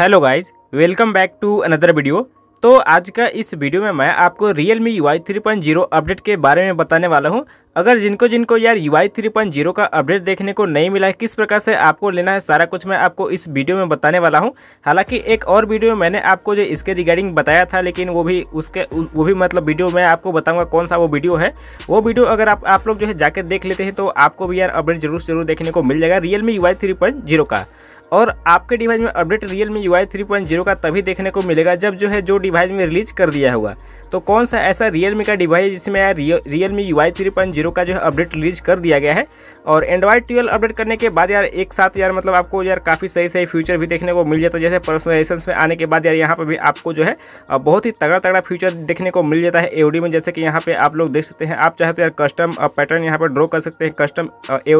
hello guys welcome back to another video तो आज का इस वीडियो में मैं आपको Realme U I three point zero update के बारे में बताने वाला हूं अगर जिनको जिनको यार U I three point zero का अपडेट देखने को नहीं मिला है किस प्रकार से आपको लेना है सारा कुछ मैं आपको इस वीडियो में बताने वाला हूं हालांकि एक और वीडियो में मैंने आपको जो इसके रिगार्डिंग बताया था लेकिन वो भी उसके वो भी मतलब वीडियो मैं आपको बताऊँगा कौन सा वो वीडियो है वो वीडियो अगर आप आप लोग जो है जाके देख लेते हैं तो आपको भी यार अपडेट जरूर जरूर देखने को मिल जाएगा Realme U I three point zero का और आपके डिवाइस में update Realme U I three point zero का तभी देखने को मिलेगा जब जो है जो डिवाइस में रिलीज कर दिया होगा तो कौन सा ऐसा रियलमी का डिवाइस है जिसमें यार Realme U I three point zero का जो है अपडेट रिलीज कर दिया गया है और एंड्रॉयड ट्वेल्व अपडेट करने के बाद यार एक साथ यार मतलब आपको यार काफ़ी सही सही फ्यूचर भी देखने को मिल जाता है जैसे पर्सनलाइजेशन में आने के बाद यार यहाँ पर भी आपको जो है बहुत ही तगड़ा तगड़ा फ्यूचर देखने को मिल जाता है ए में जैसे कि यहाँ पे आप लोग देख सकते हैं आप चाहे तो यार कस्टम पैटर्न यहाँ पर ड्रॉ कर सकते हैं कस्टम ए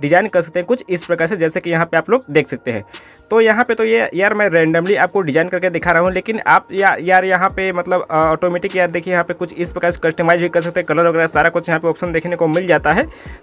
डिजाइन कर सकते हैं कुछ इस प्रकार से जैसे कि यहाँ पर आप लोग देख सकते हैं तो यहाँ पर तो ये यार मैं रैंडमली आपको डिजाइन करके दिखा रहा हूँ लेकिन आप यार यहाँ पर मतलब ऑटोमेटिक ऑटोमेटिक यार देखिए यहाँ पे कुछ इस प्रकार से कस्टमाइज भी कर सकते हैं कलर वगैरह सारा कुछ यहाँ पे ऑप्शन देखने को मिल जाता है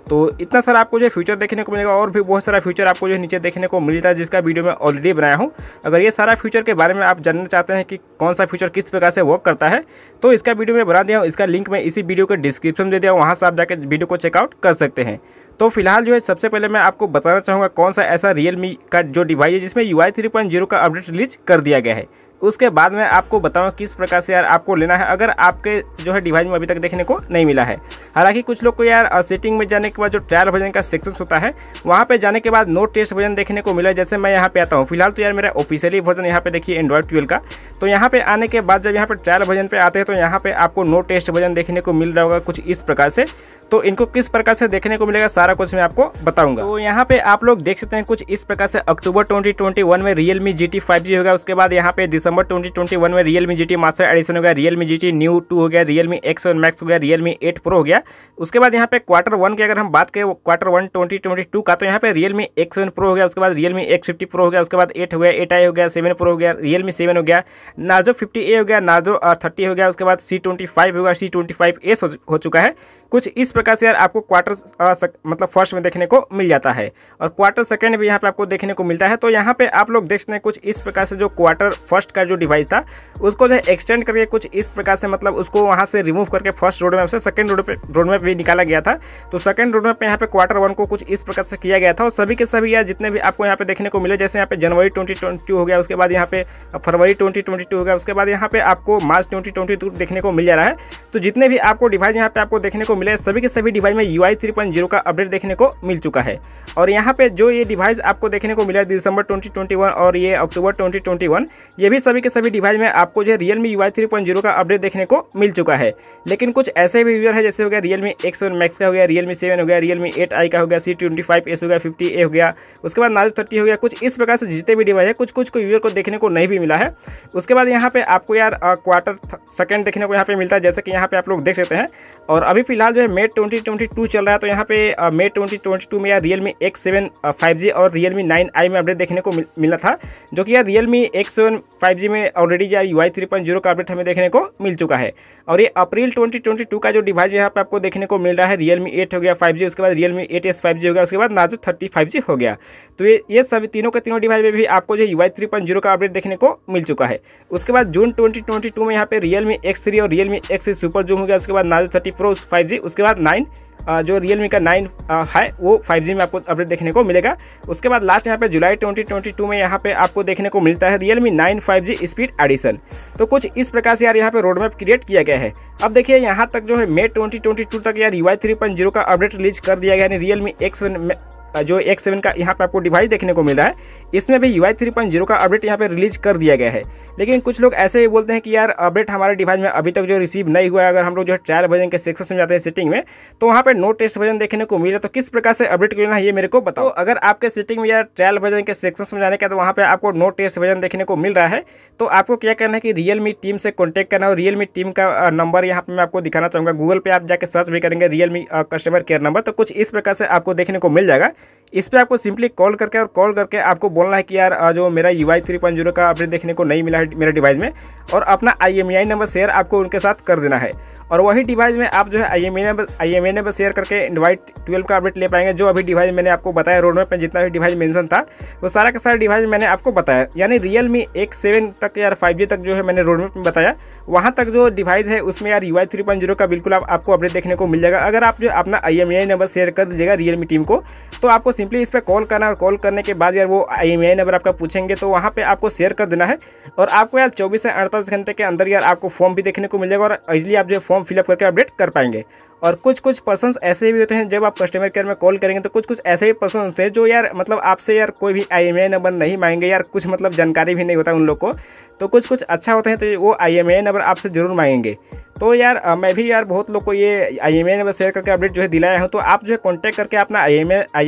तो इतना सारा आपको जो फ्यूचर देखने को मिलेगा और भी बहुत सारा फ्यूचर आपको जो नीचे देखने को मिलता है जिसका वीडियो मैं ऑलरेडी बनाया हूँ अगर ये सारा फ्यूचर के बारे में आप जानना चाहते हैं कि कौन सा फ्यूचर किस प्रकार से वर्क करता है तो इसका वीडियो मैं बना दिया हूँ इसका लिंक मैं इसी वीडियो के डिस्क्रिप्शन दे दिया वहाँ से आप जाकर वीडियो को चेकआउट कर सकते हैं तो फिलहाल जो है सबसे पहले मैं आपको बताना चाहूँगा कौन सा ऐसा रियलमी का जो डिवाइस है जिसमें U I three point zero का अपडेट रिलीज कर दिया गया है उसके बाद मैं आपको बताऊँ किस प्रकार से यार आपको लेना है अगर आपके जो है डिवाइस में अभी तक देखने को नहीं मिला है हालांकि कुछ लोग को यार सेटिंग में जाने के बाद जो ट्रायल वर्जन का सेक्शन होता है वहाँ पर जाने के बाद नो टेस्ट वर्जन देखने को मिला जैसे मैं यहाँ पे आता हूँ फिलहाल तो यार मेरा ऑफिशियली वर्जन यहाँ पे देखिए एंड्रॉयड ट्वेल्व का तो यहाँ पे आने के बाद जब यहाँ पे ट्रायल वर्जन पे आते हैं तो यहाँ पे आपको नो टेस्ट वर्जन देखने को मिल रहा होगा कुछ इस प्रकार से तो इनको किस प्रकार से देखने को मिलेगा सारा कुछ मैं आपको बताऊंगा तो यहाँ पे आप लोग देख सकते हैं कुछ इस प्रकार से अक्टूबर 2021 में रियल मी जी टी होगा उसके बाद यहाँ पे दिसंबर दिसंबर 2021 में Realme G master edition हो गया Realme G new two हो गया रियल मी एक्स मैक्स हो गया रियल मी एट प्रो हो गया उसके बाद यहाँ पे क्वार्टर वन की अगर हम बात करें quarter one twenty twenty two का तो यहाँ पे Realme X one pro हो गया उसके बाद Realme X fifty pro हो गया उसके बाद एट हो गया एट आई हो गया सेवन प्रो हो गया रियल मी सेवन हो गया नार्जो फिफ्टी ए हो गया नार्जो थर्टी हो गया उसके बाद सी ट्वेंटी फाइव होगा सी ट्वेंटी फाइव एस हो चुका है कुछ इस प्रकार से यार आपको क्वार्टर मतलब फर्स्ट में देखने को मिल जाता है और क्वार्टर सेकेंड भी यहाँ पे आपको देखने को मिलता है तो यहाँ पे आप लोग देखते हैं कुछ इस प्रकार से जो क्वार्टर फर्स्ट का जो डिवाइस था उसको जो है एक्सटेंड करके कुछ इस प्रकार से मतलब उसको वहाँ से रिमूव करके फर्स्ट रोड मैप से सेकेंड रोड रोड मैप भी निकाला गया था तो सेकेंड रोड मैप में यहाँ पे क्वार्टर वन को कुछ इस प्रकार से किया गया था और सभी के सभी या जितने भी आपको यहाँ पे देखने को मिले जैसे यहाँ पे जनवरी ट्वेंटी हो गया उसके बाद यहाँ पे फरवरी ट्वेंटी हो गया उसके बाद यहाँ पे आपको मार्च ट्वेंटी देखने को मिल जा रहा है तो जितने भी आपको डिवाइस यहाँ पे आपको देखने को मिले सभी के सभी डिवाइस में यू आई का अपडेट देखने को मिल चुका है और यहाँ पे जो ये डिवाइस आपको देखने को मिला दिसंबर ट्वेंटी ट्वेंटी वन और ये अक्टूबर ट्वेंटी ट्वेंटी वन ये भी सभी के सभी डिवाइस में आपको जो है रियल मी यू आई का अपडेट देखने को मिल चुका है लेकिन कुछ ऐसे भी यूजर है जैसे हो गया रियल मी एक्स मैक्स का हो गया रियल मी सेवन हो गया रियल मी एट आई का हो गया सी ट्वेंटी फाइव एस हो गया फिफ्टी ए हो गया उसके बाद नाजो थर्टी हो गया कुछ इस प्रकार से जितने भी डिवाइस है कुछ कुछ को यूजर को देखने को नहीं भी मिला है उसके बाद यहाँ पर आपको यार क्वार्टर सेकेंड देखने को यहाँ पर मिलता है जैसे कि यहाँ पे आप लोग देख सकते हैं और अभी फिलहाल जो है मे ट्वेंटी ट्वेंटी टू चल रहा है तो यहाँ पे मे ट्वेंटी ट्वेंटी टू में यार Realme X seven five G और रियल मी नाइन आई में अपडेट देखने को मिला था जो कि यार Realme X seven G में ऑलरेडी यार U I three point zero का अपडेट हमें देखने को मिल चुका है और ये अप्रैल ट्वेंटी ट्वेंटी टू का जो डिवाइस यहाँ पे आपको देखने को मिल रहा है रियलमी एट हो गया फाइव जी उसके बाद Realme eight S five G हो गया उसके बाद नाजो थर्टी फाइव जी हो गया तो ये ये सभी तीनों के तीनों डिवाइस में भी आपको जो U I three point zero का अपडेट देखने को मिल चुका है उसके बाद जून ट्वेंटी ट्वेंटी टू में यहाँ पे रियलमी एक्स थ्री और रियलमी एक्स सुपर जूम हो गया उसके बाद Narzo thirty pro five G उसके बाद नाइन जो रियल मी का नाइन है वो फाइव में आपको अपडेट देखने को मिलेगा उसके बाद लास्ट यहाँ पे जुलाई ट्वेंटी में यहाँ पे आपको देखने को मिलता है Realme nine five speed edition तो कुछ इस प्रकार से यार यहाँ पे रोड मैप क्रिएट किया गया है अब देखिए यहाँ तक जो है मे 2022 तक यार U Y three point zero का अपडेट रिलीज कर दिया गया यानी रियल मी एक्स जो एक सेवन का यहाँ पर आपको डिवाइस देखने को मिल रहा है इसमें भी U I three point zero का अपडेट यहाँ पर रिलीज कर दिया गया है लेकिन कुछ लोग ऐसे ही बोलते हैं कि यार अपडेट हमारे डिवाइस में अभी तक जो रिसीव नहीं हुआ है अगर हम लोग जो है ट्रायल वर्जन के सेक्शन में जाते हैं सेटिंग में तो वहाँ पर नो टेस्ट वर्जन देखने को मिला तो किस प्रकार से अपडेट करना है ये मेरे को बताओ तो अगर आपके सेटिंग में या ट्रायल वर्जन के सेक्शन में जाने का तो वहाँ पर आपको नो टेस्ट वर्जन देखने को मिल रहा है तो आपको क्या करना है कि रियल टीम से कॉन्टैक्ट करना और रियल टीम का नंबर यहाँ पर मैं आपको दिखाना चाहूँगा गूगल पर आप जाकर सर्च भी करेंगे रियल कस्टमर केयर नंबर तो कुछ इस प्रकार से आपको देखने को मिल जाएगा इस पर आपको सिंपली कॉल करके और कॉल करके आपको बोलना है कि यार जो मेरा U I three point zero का अपडेट देखने को नहीं मिला है मेरे डिवाइस में और अपना I M I number share आपको उनके साथ कर देना है और वही डिवाइस में आप जो है I M I M N पर शेयर करके एंड्रॉइड ट्वेल्व का अपडेट ले पाएंगे जो अभी डिवाइस मैंने आपको बताया रोड मैप में जितना भी डिवाइस मेंशन था वो सारा का सारा डिवाइस मैंने आपको बताया यानी रियल मी एक सेवन तक यार फाइव जी तक जो है मैंने रोड मैप में बताया वहाँ तक जो डिवाइस है उसमें यार U I three point zero का बिल्कुल आप, आपको अपडेट देखने को मिल जाएगा अगर आप जो अपना आई एम नंबर शेयर कर दीजिएगा रियल मी टीम को तो आपको सिंपली इस पर कॉल करना और कॉल करने के बाद यार वो आई एम नंबर आपका पूछेंगे तो वहाँ पर आपको शेयर कर देना है और आपको यार चौबीस से अड़तालीस घंटे के अंदर यार आपको फॉर्म भी देखने को मिल जाएगा और इजली आप जो फॉर्म फॉर्म फिलअप करके अपडेट कर पाएंगे और कुछ कुछ पर्सन ऐसे भी होते हैं जब आप कस्टमर केयर में कॉल करेंगे तो कुछ कुछ ऐसे भी पर्सन होते हैं जो यार मतलब आपसे यार कोई भी आई नंबर नहीं मांगेंगे यार कुछ मतलब जानकारी भी नहीं होता उन लोग को तो कुछ कुछ अच्छा होते हैं तो वो आई नंबर आपसे ज़रूर मांगेंगे तो यार मैं भी यार बहुत लोग को ये आई नंबर शेयर करके अपडेट जो है दिलाया हूँ तो आप जो है कॉन्टैक्ट करके अपना आई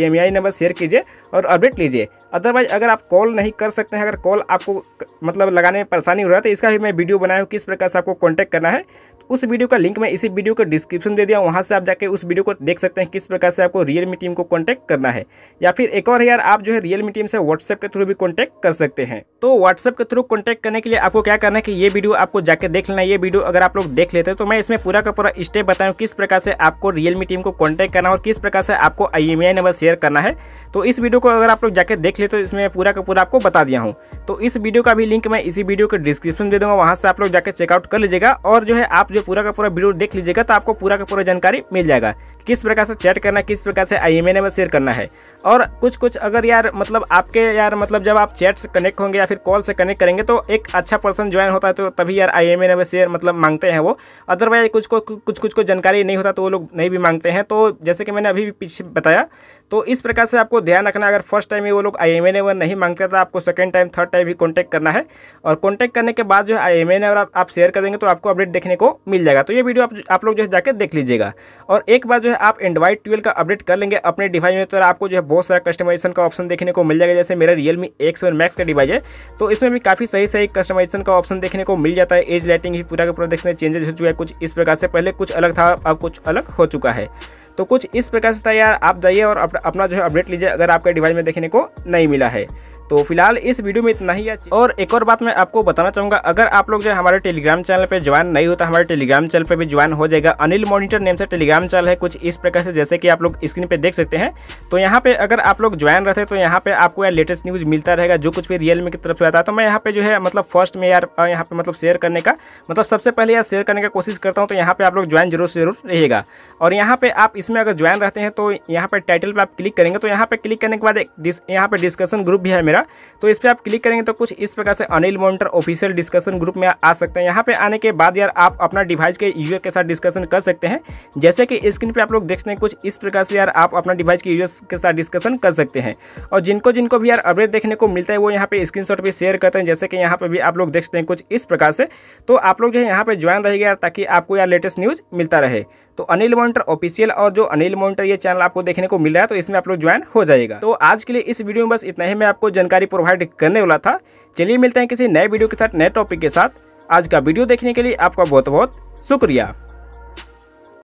एम नंबर शेयर कीजिए और अपडेट लीजिए अदरवाइज अगर आप कॉल नहीं कर सकते हैं अगर कॉल आपको मतलब लगाने में परेशानी हो रहा है तो इसका भी मैं वीडियो बनाया हूँ किस प्रकार से आपको कॉन्टैक्ट करना है उस वीडियो का लिंक मैं इसी वीडियो के डिस्क्रिप्शन दे दिया वहाँ से आप जाके उस वीडियो को देख सकते हैं किस प्रकार से आपको रियल मी टीम को कॉन्टैक्ट करना है या फिर एक और यार आप जो है रियल मी टीम से व्हाट्सएप के थ्रू भी कॉन्टैक्ट कर सकते हैं तो व्हाट्सएप के थ्रू कॉन्टैक्ट करने के लिए आपको क्या करना है कि ये वीडियो आपको जाके देख लेना ये वीडियो अगर आप लोग देख लेते हैं तो मैं इसमें पूरा का पूरा स्टेप बताऊँ किस प्रकार से आपको रियलमी टीम को कॉन्टैक्ट करना और किस प्रकार से आपको आई नंबर शेयर करना है तो इस वीडियो को अगर आप लोग जाकर देख ले तो इसमें पूरा का पूरा आपको बता दिया हूँ तो इस वीडियो का भी लिंक मैं इसी वीडियो के डिस्क्रिप्शन दे दूँगा वहाँ से आप लोग जाकर चेकआउट कर लीजिएगा और जो है आप जो पूरा का पूरा वीडियो देख लीजिएगा तो आपको पूरा का पूरा जानकारी मिल जाएगा किस प्रकार से चैट करना किस प्रकार से आई नंबर शेयर करना है और कुछ कुछ अगर यार मतलब आपके यार मतलब जब आप चैट से कनेक्ट होंगे या फिर कॉल से कनेक्ट करेंगे तो एक अच्छा पर्सन ज्वाइन होता है तो तभी यार आई एम नंबर शेयर मतलब मांगते हैं वो अदरवाइज कुछ को कुछ कुछ को जानकारी नहीं होता तो वो लोग नहीं भी मांगते हैं तो जैसे कि मैंने अभी भी पीछे बताया तो इस प्रकार से आपको ध्यान रखना अगर फर्स्ट टाइम ही वो लोग आई एम एन नहीं मांगते तो आपको सेकेंड टाइम थर्ड टाइम भी कॉन्टैक्ट करना है और कॉन्टैक्ट करने के बाद जो है आई एम आप, आप शेयर कर देंगे तो आपको अपडेट देखने को मिल जाएगा तो ये वीडियो आप, आप लोग जो है जाकर देख लीजिएगा और एक बार जो है आप एंड्रॉइड ट्वेल्व का अपडेट कर लेंगे अपने डिवाइस में तो आपको जो है बहुत सारा कस्टमाइजेशन का ऑप्शन देखने को मिल जाएगा जैसे मेरा Realme X one max का डिवाइस है तो इसमें भी काफ़ी सही सही कस्टमाइजेशन का ऑप्शन देखने को मिल जाता है एज लाइटिंग भी पूरा का पूरा देखने चेंजेस चुका है कुछ इस प्रकार से पहले कुछ अलग था अब कुछ अलग हो चुका है तो कुछ इस प्रकार से था यार आप जाइए और अपना जो है अपडेट लीजिए अगर आपके डिवाइस में देखने को नहीं मिला है तो फिलहाल इस वीडियो में इतना ही है और एक और बात मैं आपको बताना चाहूँगा अगर आप लोग जो है हमारे टेलीग्राम चैनल पर ज्वाइन नहीं होता तो हमारे टेलीग्राम चैनल पर भी ज्वाइन हो जाएगा अनिल मॉनिटर नेम से टेलीग्राम चैनल है कुछ इस प्रकार से जैसे कि आप लोग स्क्रीन पर देख सकते हैं तो यहाँ पे अगर आप लोग ज्वाइन रहते तो यहाँ पे आपको यार लेटेस्ट न्यूज़ मिलता रहेगा जो कुछ भी रियलमी की तरफ से आता है तो मैं यहाँ पे जो है मतलब फर्स्ट में यार यहाँ पे मतलब शेयर करने का मतलब सबसे पहले यार शेयर करने का कोशिश करता हूँ तो यहाँ पे आप लोग ज्वाइन जरूर से जरूर रहिएगा और यहाँ पे आप इसमें अगर ज्वाइन रहते हैं तो यहाँ पे टाइटल पर आप क्लिक करेंगे तो यहाँ पे क्लिक करने के बाद एक यहाँ पे डिस्कशन ग्रुप भी है मेरा होगा तो इस पर आप क्लिक करेंगे तो कुछ इस प्रकार से Anil monitor official discussion group में आ सकते हैं यहाँ पे आने के बाद यार आप अपना डिवाइस के यूजर के साथ डिस्कशन कर सकते हैं जैसे कि स्क्रीन पे आप लोग देखते हैं कुछ इस प्रकार से यार आप अपना डिवाइस के यूजर के साथ डिस्कशन कर सकते हैं और जिनको जिनको भी यार अपडेट देखने को मिलता है वो यहाँ पे स्क्रीन शॉट शेयर करते हैं जैसे कि यहाँ पर भी आप लोग देखते हैं कुछ इस प्रकार से तो आप लोग जो है यहाँ पर ज्वाइन रहेगा ताकि आपको यार लेटेस्ट न्यूज़ मिलता रहे तो अनिल मोन्टर ऑफिशियल और जो अनिल मोन्टर ये चैनल आपको देखने को मिल रहा है तो इसमें आप लोग ज्वाइन हो जाएगा तो आज के लिए इस वीडियो में बस इतना ही मैं आपको जानकारी प्रोवाइड करने वाला था चलिए मिलते हैं किसी नए वीडियो के साथ नए टॉपिक के साथ आज का वीडियो देखने के लिए आपका बहुत बहुत शुक्रिया